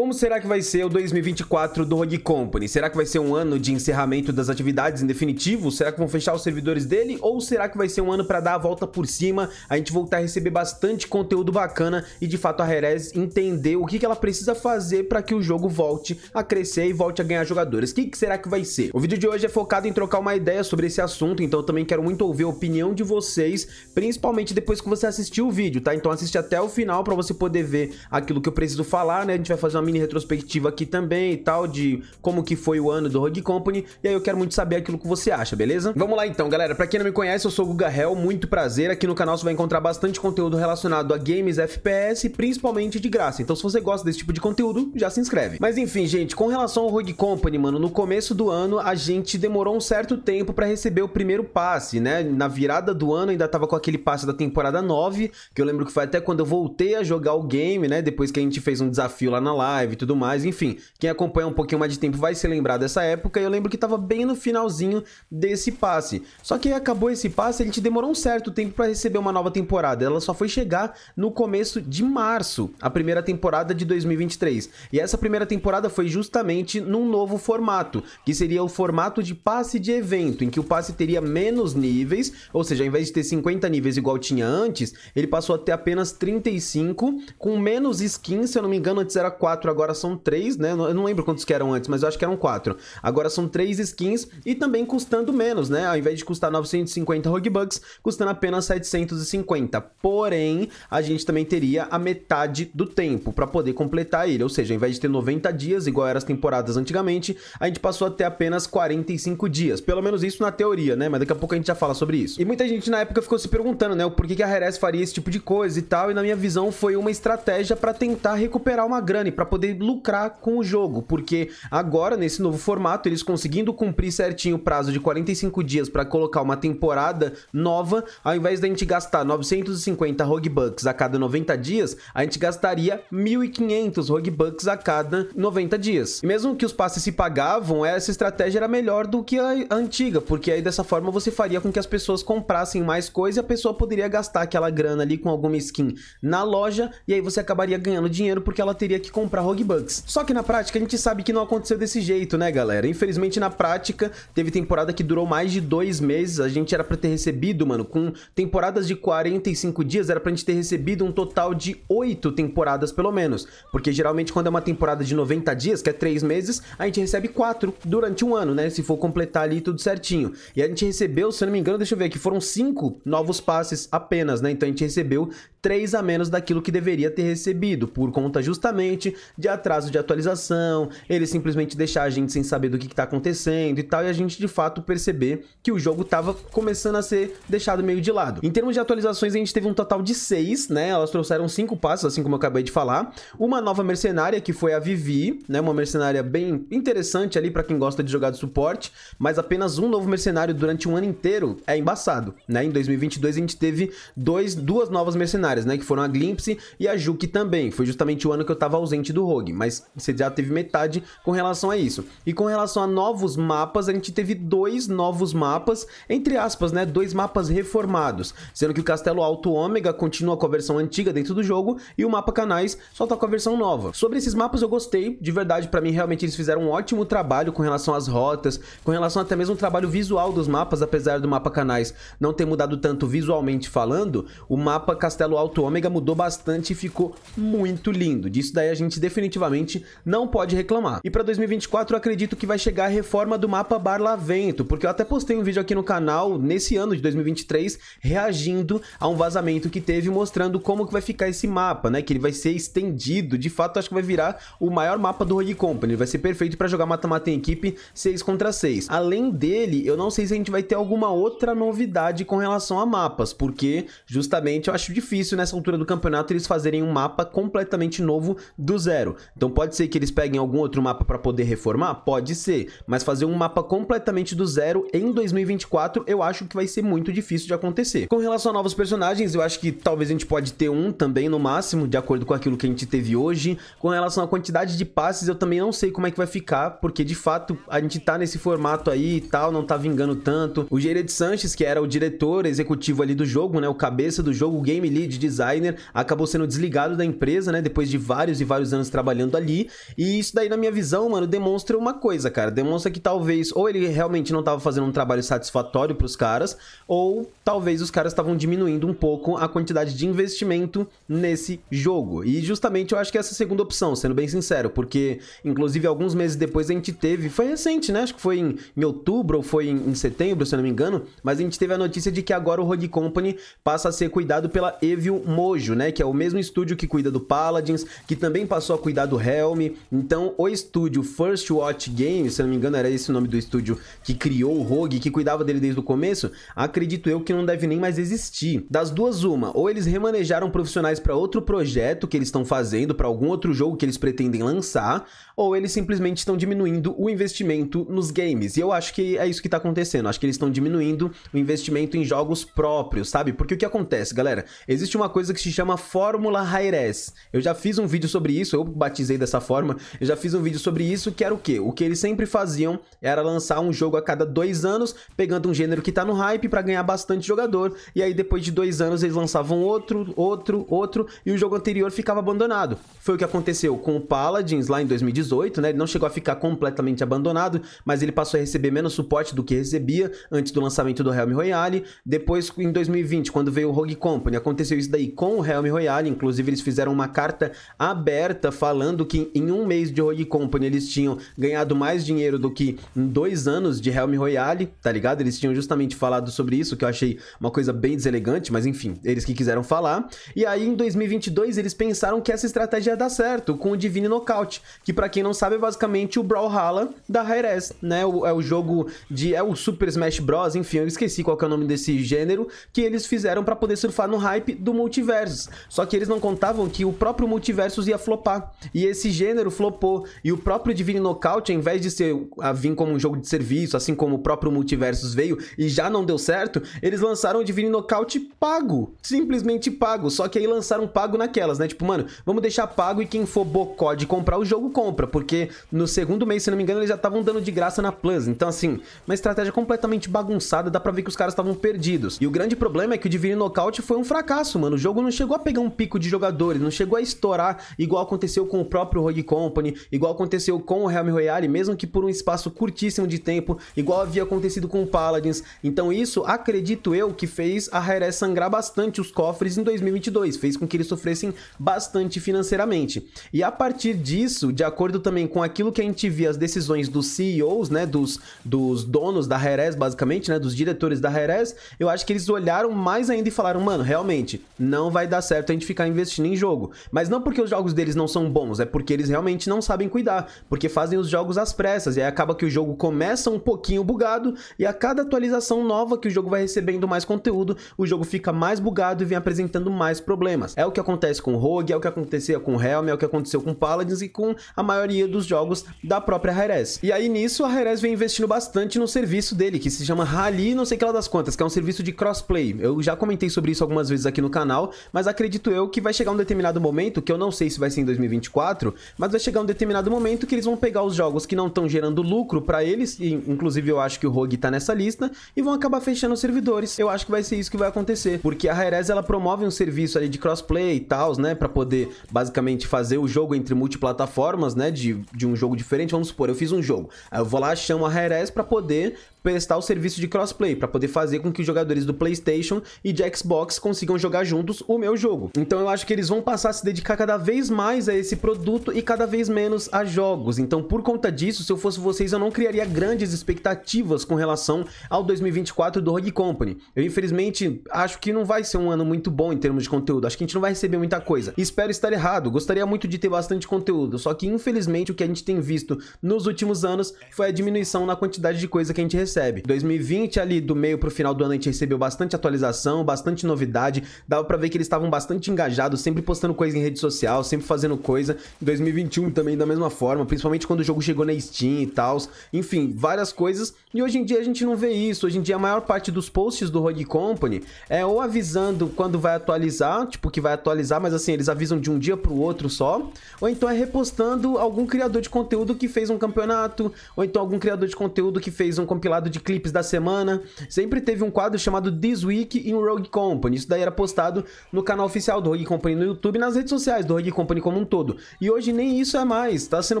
Como será que vai ser o 2024 do Rogue Company? Será que vai ser um ano de encerramento das atividades em definitivo? Será que vão fechar os servidores dele? Ou será que vai ser um ano para dar a volta por cima, a gente voltar a receber bastante conteúdo bacana e de fato a Heres entender o que, ela precisa fazer para que o jogo volte a crescer e volte a ganhar jogadores? O que, será que vai ser? O vídeo de hoje é focado em trocar uma ideia sobre esse assunto, então eu também quero muito ouvir a opinião de vocês, principalmente depois que você assistir o vídeo, tá? Então assiste até o final para você poder ver aquilo que eu preciso falar, né? A gente vai fazer uma mini retrospectiva aqui também e tal, de como que foi o ano do Rogue Company, e aí eu quero muito saber aquilo que você acha, beleza? Vamos lá então, galera. Pra quem não me conhece, eu sou o Guga Hell, muito prazer. Aqui no canal você vai encontrar bastante conteúdo relacionado a games, FPS, principalmente de graça. Então se você gosta desse tipo de conteúdo, já se inscreve. Mas enfim, gente, com relação ao Rogue Company, mano, no começo do ano a gente demorou um certo tempo pra receber o primeiro passe, né? Na virada do ano ainda tava com aquele passe da temporada 9, que eu lembro que foi até quando eu voltei a jogar o game, né? Depois que a gente fez um desafio lá na live live e tudo mais. Enfim, quem acompanha um pouquinho mais de tempo vai se lembrar dessa época. E eu lembro que tava bem no finalzinho desse passe. Só que acabou esse passe, ele te demorou um certo tempo para receber uma nova temporada. Ela só foi chegar no começo de março, a primeira temporada de 2023. E essa primeira temporada foi justamente num novo formato, que seria o formato de passe de evento, em que o passe teria menos níveis, ou seja, ao invés de ter 50 níveis igual tinha antes, ele passou a ter apenas 35, com menos skins, se eu não me engano, antes era 4 quatro, agora são três, né? Eu não lembro quantos que eram antes, mas eu acho que eram quatro. Agora são três skins e também custando menos, né? Ao invés de custar 950 Rogue Bucks, custando apenas 750. Porém, a gente também teria a metade do tempo para poder completar ele. Ou seja, ao invés de ter 90 dias, igual era as temporadas antigamente, a gente passou a ter apenas 45 dias. Pelo menos isso na teoria, né? Mas daqui a pouco a gente já fala sobre isso. E muita gente na época ficou se perguntando, né? O porquê que a Heres faria esse tipo de coisa e tal. E na minha visão foi uma estratégia para tentar recuperar uma grana e pra poder lucrar com o jogo, porque agora nesse novo formato eles conseguindo cumprir certinho o prazo de 45 dias para colocar uma temporada nova, ao invés da gente gastar 950 Rogue a cada 90 dias, a gente gastaria 1500 Rogue a cada 90 dias. E mesmo que os passes se pagavam, essa estratégia era melhor do que a antiga, porque aí dessa forma você faria com que as pessoas comprassem mais coisa e a pessoa poderia gastar aquela grana ali com alguma skin na loja e aí você acabaria ganhando dinheiro porque ela teria que comprar para Rogue Bucks. Só que na prática a gente sabe que não aconteceu desse jeito, né, galera? Infelizmente na prática teve temporada que durou mais de dois meses. A gente era para ter recebido, mano, com temporadas de 45 dias, era pra gente ter recebido um total de oito temporadas pelo menos. Porque geralmente quando é uma temporada de 90 dias, que é três meses, a gente recebe quatro durante um ano, né? Se for completar ali tudo certinho. E a gente recebeu, se eu não me engano, deixa eu ver aqui, foram cinco novos passes apenas, né? Então a gente recebeu três a menos daquilo que deveria ter recebido, por conta justamente de atraso de atualização, ele simplesmente deixar a gente sem saber do que, está acontecendo e tal, e a gente de fato perceber que o jogo estava começando a ser deixado meio de lado. Em termos de atualizações, a gente teve um total de seis, né? Elas trouxeram cinco passos, assim como eu acabei de falar. Uma nova mercenária, que foi a Vivi, né? Uma mercenária bem interessante ali para quem gosta de jogar de suporte, mas apenas um novo mercenário durante um ano inteiro é embaçado, né? Em 2022 a gente teve dois, duas novas mercenárias, né? Que foram a Glimpse e a Juki também. Foi justamente o ano que eu estava ausente do do Rogue, mas você já teve metade com relação a isso. E com relação a novos mapas, a gente teve dois novos mapas, entre aspas, né? Dois mapas reformados, sendo que o Castelo Alto Ômega continua com a versão antiga dentro do jogo e o mapa Canais só tá com a versão nova. Sobre esses mapas eu gostei, de verdade, para mim realmente eles fizeram um ótimo trabalho com relação às rotas, com relação até mesmo ao trabalho visual dos mapas, apesar do mapa Canais não ter mudado tanto visualmente falando, o mapa Castelo Alto Ômega mudou bastante e ficou muito lindo. Disso daí a gente definitivamente não pode reclamar. E para 2024 eu acredito que vai chegar a reforma do mapa Barlavento, porque eu até postei um vídeo aqui no canal nesse ano de 2023 reagindo a um vazamento que teve mostrando como que vai ficar esse mapa, né? Que ele vai ser estendido, de fato acho que vai virar o maior mapa do Rogue Company, vai ser perfeito para jogar mata-mata em equipe 6 contra 6. Além dele, eu não sei se a gente vai ter alguma outra novidade com relação a mapas, porque justamente eu acho difícil nessa altura do campeonato eles fazerem um mapa completamente novo do zero zero. Então pode ser que eles peguem algum outro mapa para poder reformar? Pode ser. Mas fazer um mapa completamente do zero em 2024, eu acho que vai ser muito difícil de acontecer. Com relação a novos personagens, eu acho que talvez a gente pode ter um também no máximo, de acordo com aquilo que a gente teve hoje. Com relação à quantidade de passes, eu também não sei como é que vai ficar, porque de fato a gente tá nesse formato aí e tal, não tá vingando tanto. O Jared Sanches, que era o diretor executivo ali do jogo, né, o cabeça do jogo, o game lead, designer, acabou sendo desligado da empresa, né, depois de vários e vários anos trabalhando ali. E isso daí, na minha visão, mano, demonstra uma coisa, cara. Demonstra que talvez ou ele realmente não tava fazendo um trabalho satisfatório pros caras, ou talvez os caras estavam diminuindo um pouco a quantidade de investimento nesse jogo. E justamente eu acho que é essa é a segunda opção, sendo bem sincero, porque inclusive alguns meses depois a gente teve, foi recente, né? Acho que foi em, em outubro ou foi em, em setembro, se eu não me engano, mas a gente teve a notícia de que agora o Rogue Company passa a ser cuidado pela Evil Mojo, né? Que é o mesmo estúdio que cuida do Paladins, que também passou passou a cuidar do Helm. Então, o estúdio First Watch Games, se não me engano, era esse o nome do estúdio que criou o Rogue, que cuidava dele desde o começo, acredito eu que não deve nem mais existir. Das duas, uma, ou eles remanejaram profissionais para outro projeto que eles estão fazendo, para algum outro jogo que eles pretendem lançar, ou eles simplesmente estão diminuindo o investimento nos games. E eu acho que é isso que tá acontecendo. Acho que eles estão diminuindo o investimento em jogos próprios, sabe? Porque o que acontece, galera? Existe uma coisa que se chama Fórmula Hi-Res. Eu já fiz um vídeo sobre isso, eu batizei dessa forma, eu já fiz um vídeo sobre isso, que era o quê? O que eles sempre faziam era lançar um jogo a cada dois anos, pegando um gênero que tá no hype para ganhar bastante jogador, e aí depois de dois anos eles lançavam outro, outro, outro, e o jogo anterior ficava abandonado. Foi o que aconteceu com o Paladins lá em 2018, né? Ele não chegou a ficar completamente abandonado, mas ele passou a receber menos suporte do que recebia antes do lançamento do Realm Royale. Depois, em 2020, quando veio o Rogue Company, aconteceu isso daí com o Realm Royale, inclusive eles fizeram uma carta aberta falando que em um mês de Rogue Company eles tinham ganhado mais dinheiro do que em dois anos de Helm Royale, tá ligado? Eles tinham justamente falado sobre isso, que eu achei uma coisa bem deselegante, mas enfim, eles que quiseram falar. E aí em 2022 eles pensaram que essa estratégia ia dar certo com o Divine Knockout, que para quem não sabe é basicamente o Brawlhalla da Hi-Res, né? O, é o jogo de é o Super Smash Bros, enfim, eu esqueci qual é o nome desse gênero que eles fizeram para poder surfar no hype do multiverso. Só que eles não contavam que o próprio multiverso ia flopar e esse gênero flopou. E o próprio Divine Knockout, ao invés de ser, a vir como um jogo de serviço, assim como o próprio Multiversus veio e já não deu certo, eles lançaram o Divine Knockout pago. Simplesmente pago. Só que aí lançaram pago naquelas, né? Tipo, mano, vamos deixar pago e quem for bocó de comprar o jogo compra. Porque no segundo mês, se não me engano, eles já estavam dando de graça na Plus. Então, assim, uma estratégia completamente bagunçada. Dá pra ver que os caras estavam perdidos. E o grande problema é que o Divine Knockout foi um fracasso, mano. O jogo não chegou a pegar um pico de jogadores, não chegou a estourar igual aconteceu aconteceu com o próprio Rogue Company, igual aconteceu com o Helm Royale, mesmo que por um espaço curtíssimo de tempo, igual havia acontecido com o Paladins. Então isso, acredito eu, que fez a Rare sangrar bastante os cofres em 2022, fez com que eles sofressem bastante financeiramente. E a partir disso, de acordo também com aquilo que a gente via as decisões dos CEOs, né, dos, dos donos da Rare, basicamente, né, dos diretores da Rare, eu acho que eles olharam mais ainda e falaram, mano, realmente, não vai dar certo a gente ficar investindo em jogo. Mas não porque os jogos deles não são são bons, é porque eles realmente não sabem cuidar, porque fazem os jogos às pressas, e aí acaba que o jogo começa um pouquinho bugado, e a cada atualização nova que o jogo vai recebendo mais conteúdo, o jogo fica mais bugado e vem apresentando mais problemas. É o que acontece com Rogue, é o que acontecia com Helm, é o que aconteceu com Paladins e com a maioria dos jogos da própria Hi-Rez. E aí nisso a Hi-Rez vem investindo bastante no serviço dele, que se chama Rally não sei que lá das contas, que é um serviço de crossplay. Eu já comentei sobre isso algumas vezes aqui no canal, mas acredito eu que vai chegar um determinado momento, que eu não sei se vai ser em 2020, 2024, mas vai chegar um determinado momento que eles vão pegar os jogos que não estão gerando lucro para eles, e inclusive eu acho que o Rogue tá nessa lista, e vão acabar fechando os servidores. Eu acho que vai ser isso que vai acontecer, porque a Rarez ela promove um serviço ali de crossplay e tal, né, para poder basicamente fazer o jogo entre multiplataformas, né, de, de um jogo diferente. Vamos supor, eu fiz um jogo, aí eu vou lá chamo a Rarez para poder prestar o serviço de crossplay, para poder fazer com que os jogadores do PlayStation e de Xbox consigam jogar juntos o meu jogo. Então eu acho que eles vão passar a se dedicar cada vez mais a esse produto e cada vez menos a jogos. Então, por conta disso, se eu fosse vocês, eu não criaria grandes expectativas com relação ao 2024 do Rogue Company. Eu, infelizmente, acho que não vai ser um ano muito bom em termos de conteúdo. Acho que a gente não vai receber muita coisa. Espero estar errado. Gostaria muito de ter bastante conteúdo. Só que, infelizmente, o que a gente tem visto nos últimos anos foi a diminuição na quantidade de coisa que a gente recebe. 2020, ali do meio pro final do ano, a gente recebeu bastante atualização, bastante novidade. Dava para ver que eles estavam bastante engajados, sempre postando coisa em rede social, sempre fazendo coisa coisa. Em 2021 também da mesma forma, principalmente quando o jogo chegou na Steam e tal. Enfim, várias coisas. E hoje em dia a gente não vê isso. Hoje em dia a maior parte dos posts do Rogue Company é ou avisando quando vai atualizar, tipo que vai atualizar, mas assim, eles avisam de um dia pro outro só. Ou então é repostando algum criador de conteúdo que fez um campeonato, ou então algum criador de conteúdo que fez um compilado de clipes da semana. Sempre teve um quadro chamado This Week em Rogue Company. Isso daí era postado no canal oficial do Rogue Company no YouTube e nas redes sociais do Rogue Company como um todo. E hoje nem isso é mais. Tá sendo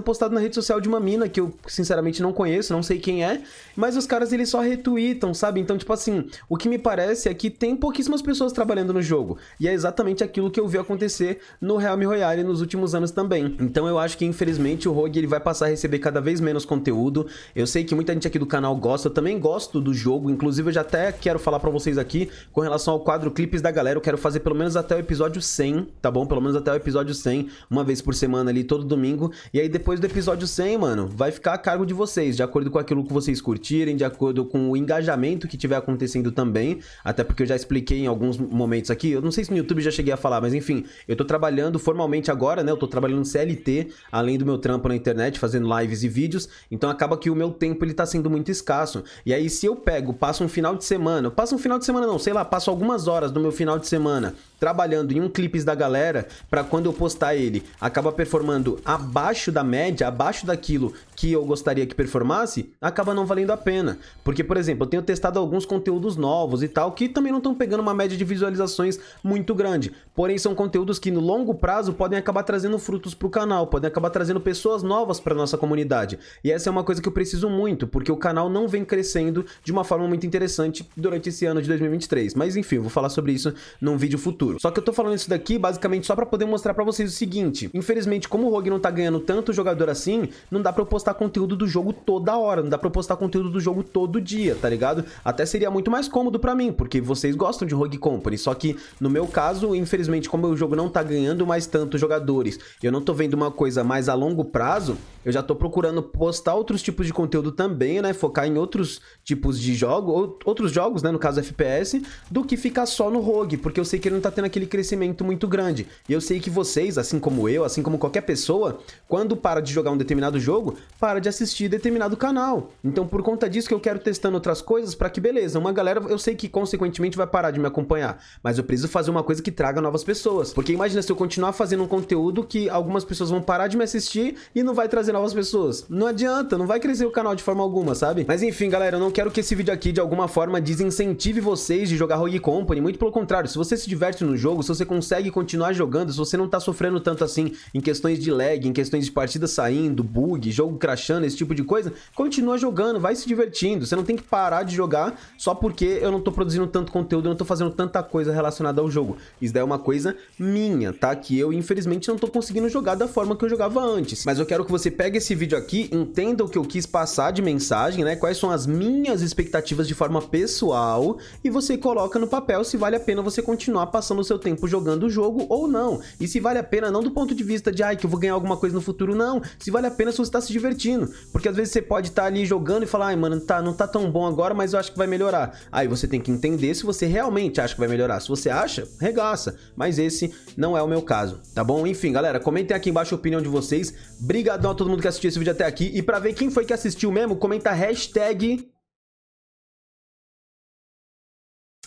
postado na rede social de uma mina que eu sinceramente não conheço, não sei quem é, mas os caras eles só retweetam, sabe? Então, tipo assim, o que me parece é que tem pouquíssimas pessoas trabalhando no jogo. E é exatamente aquilo que eu vi acontecer no Realme Royale nos últimos anos também. Então eu acho que infelizmente o Rogue ele vai passar a receber cada vez menos conteúdo. Eu sei que muita gente aqui do canal gosta, eu também gosto do jogo, inclusive eu já até quero falar para vocês aqui com relação ao quadro clipes da galera, eu quero fazer pelo menos até o episódio 100, tá bom? Pelo menos até o episódio 100, uma uma vez por semana ali, todo domingo. E aí depois do episódio 100, mano, vai ficar a cargo de vocês, de acordo com aquilo que vocês curtirem, de acordo com o engajamento que tiver acontecendo também. Até porque eu já expliquei em alguns momentos aqui, eu não sei se no YouTube já cheguei a falar, mas enfim, eu tô trabalhando formalmente agora, né? Eu tô trabalhando CLT, além do meu trampo na internet, fazendo lives e vídeos. Então acaba que o meu tempo ele tá sendo muito escasso. E aí se eu pego, passo um final de semana, passo um final de semana não, sei lá, passo algumas horas do meu final de semana trabalhando em um clipes da galera para quando eu postar ele, acaba performando abaixo da média, abaixo daquilo que eu gostaria que performasse, acaba não valendo a pena. Porque, por exemplo, eu tenho testado alguns conteúdos novos e tal que também não estão pegando uma média de visualizações muito grande. Porém, são conteúdos que no longo prazo podem acabar trazendo frutos pro canal, podem acabar trazendo pessoas novas para nossa comunidade. E essa é uma coisa que eu preciso muito, porque o canal não vem crescendo de uma forma muito interessante durante esse ano de 2023. Mas enfim, eu vou falar sobre isso num vídeo futuro futuro. Só que eu tô falando isso daqui basicamente só pra poder mostrar pra vocês o seguinte. Infelizmente, como o Rogue não tá ganhando tanto jogador assim, não dá pra eu postar conteúdo do jogo toda hora, não dá pra eu postar conteúdo do jogo todo dia, tá ligado? Até seria muito mais cômodo pra mim, porque vocês gostam de Rogue Company, só que no meu caso, infelizmente, como o jogo não tá ganhando mais tanto jogadores, eu não tô vendo uma coisa mais a longo prazo, eu já tô procurando postar outros tipos de conteúdo também, né? Focar em outros tipos de jogo, outros jogos, né? No caso FPS, do que ficar só no Rogue, porque eu sei que ele não tá tendo tendo aquele crescimento muito grande. E eu sei que vocês, assim como eu, assim como qualquer pessoa, quando para de jogar um determinado jogo, para de assistir determinado canal. Então, por conta disso que eu quero testando outras coisas para que beleza, uma galera eu sei que consequentemente vai parar de me acompanhar, mas eu preciso fazer uma coisa que traga novas pessoas. Porque imagina se eu continuar fazendo um conteúdo que algumas pessoas vão parar de me assistir e não vai trazer novas pessoas. Não adianta, não vai crescer o canal de forma alguma, sabe? Mas enfim, galera, eu não quero que esse vídeo aqui de alguma forma desincentive vocês de jogar Rogue Company, muito pelo contrário, se você se diverte no no jogo, se você consegue continuar jogando, se você não tá sofrendo tanto assim em questões de lag, em questões de partida saindo, bug, jogo crashando, esse tipo de coisa, continua jogando, vai se divertindo. Você não tem que parar de jogar só porque eu não tô produzindo tanto conteúdo, eu não tô fazendo tanta coisa relacionada ao jogo. Isso daí é uma coisa minha, tá? Que eu, infelizmente, não tô conseguindo jogar da forma que eu jogava antes. Mas eu quero que você pegue esse vídeo aqui, entenda o que eu quis passar de mensagem, né? Quais são as minhas expectativas de forma pessoal e você coloca no papel se vale a pena você continuar passando o seu tempo jogando o jogo ou não. E se vale a pena, não do ponto de vista de, ai, que eu vou ganhar alguma coisa no futuro, não. Se vale a pena se você tá se divertindo. Porque às vezes você pode estar tá ali jogando e falar, ai, mano, tá, não tá tão bom agora, mas eu acho que vai melhorar. Aí você tem que entender se você realmente acha que vai melhorar. Se você acha, regaça. Mas esse não é o meu caso, tá bom? Enfim, galera, comentem aqui embaixo a opinião de vocês. Brigadão a todo mundo que assistiu esse vídeo até aqui. E pra ver quem foi que assistiu mesmo, comenta hashtag...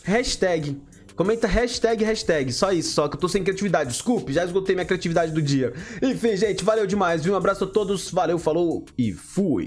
Hashtag Comenta hashtag, hashtag. Só isso, só que eu tô sem criatividade. Desculpe, já esgotei minha criatividade do dia. Enfim, gente, valeu demais, viu? Um abraço a todos, valeu, falou e fui.